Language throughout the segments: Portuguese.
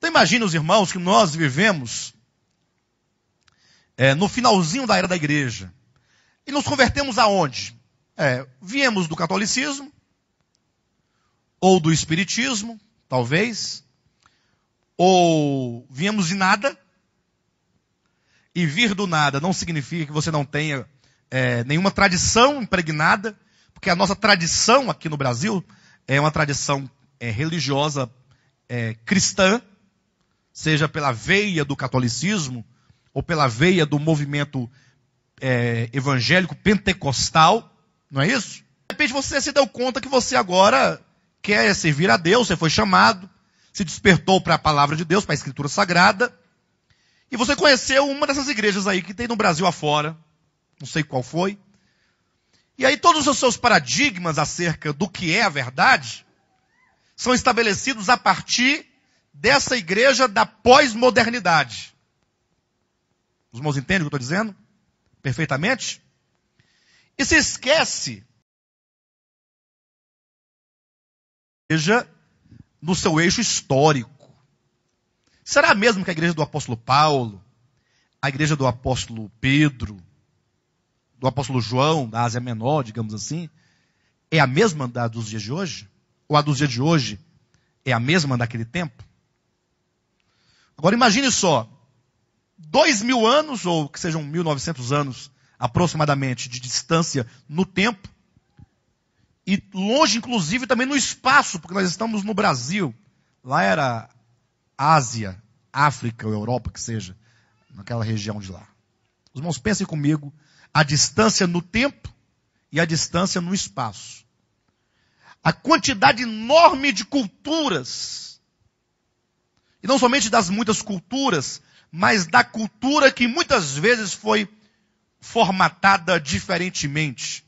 Então imagine os irmãos que nós vivemos é, no finalzinho da era da igreja. E nos convertemos aonde? É, viemos do catolicismo, ou do espiritismo, talvez, ou viemos de nada. E vir do nada não significa que você não tenha é, nenhuma tradição impregnada, porque a nossa tradição aqui no Brasil é uma tradição é, religiosa é, cristã, seja pela veia do catolicismo ou pela veia do movimento é, evangélico pentecostal, não é isso? De repente você se deu conta que você agora quer servir a Deus, você foi chamado, se despertou para a palavra de Deus, para a Escritura Sagrada, e você conheceu uma dessas igrejas aí que tem no Brasil afora, não sei qual foi. E aí todos os seus paradigmas acerca do que é a verdade são estabelecidos a partir dessa igreja da pós-modernidade. Os irmãos entendem o que eu estou dizendo? Perfeitamente? E se esquece. Igreja no seu eixo histórico. Será mesmo que a igreja do apóstolo Paulo, a igreja do apóstolo Pedro, do apóstolo João, da Ásia Menor, digamos assim, é a mesma da dos dias de hoje? Ou a dos dias de hoje é a mesma daquele tempo? Agora imagine só, dois mil anos, ou que sejam 1900 anos aproximadamente de distância no tempo, e longe inclusive também no espaço, porque nós estamos no Brasil, lá era Ásia, África ou Europa, que seja, naquela região de lá. Os irmãos, pensem comigo, a distância no tempo e a distância no espaço. A quantidade enorme de culturas não somente das muitas culturas, mas da cultura que muitas vezes foi formatada diferentemente.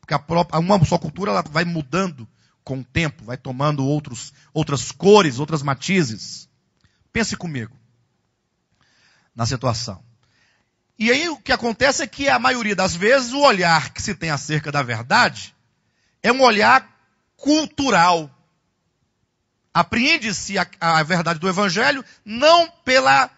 Porque própria, uma só cultura ela vai mudando com o tempo, vai tomando outros, outras cores, outras matizes. Pense comigo na situação. E aí o que acontece é que a maioria das vezes o olhar que se tem acerca da verdade é um olhar cultural. Apreende-se a, a verdade do Evangelho não pela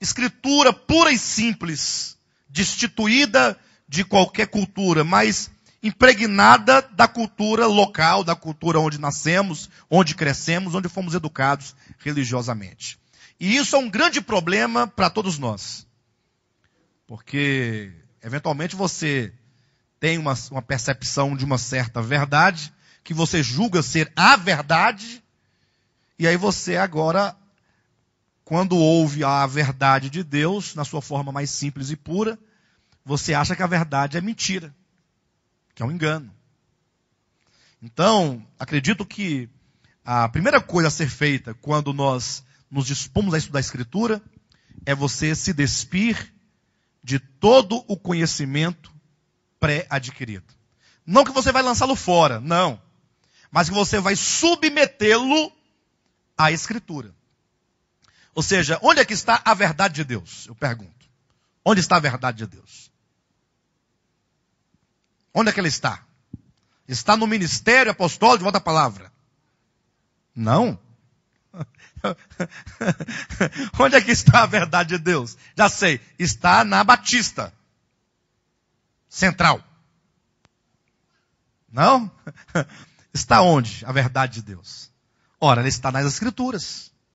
escritura pura e simples, destituída de qualquer cultura, mas impregnada da cultura local, da cultura onde nascemos, onde crescemos, onde fomos educados religiosamente. E isso é um grande problema para todos nós. Porque, eventualmente, você tem uma, uma, percepção de uma certa verdade, que você julga ser a verdade, e aí você agora, quando ouve a verdade de Deus, na sua forma mais simples e pura, você acha que a verdade é mentira, que é um engano. Então, acredito que a primeira coisa a ser feita quando nós nos dispomos a estudar a Escritura é você se despir de todo o conhecimento pré-adquirido. Não que você vai lançá-lo fora, não. Mas que você vai submetê-lo a Escritura. Ou seja, onde é que está a verdade de Deus? Eu pergunto. Onde está a verdade de Deus? Onde é que ela está? Está no ministério apostólico, volta a palavra. Não. Onde é que está a verdade de Deus? Já sei, está na Batista Central. Não? Está onde a verdade de Deus? Ora, ele está nas Escrituras.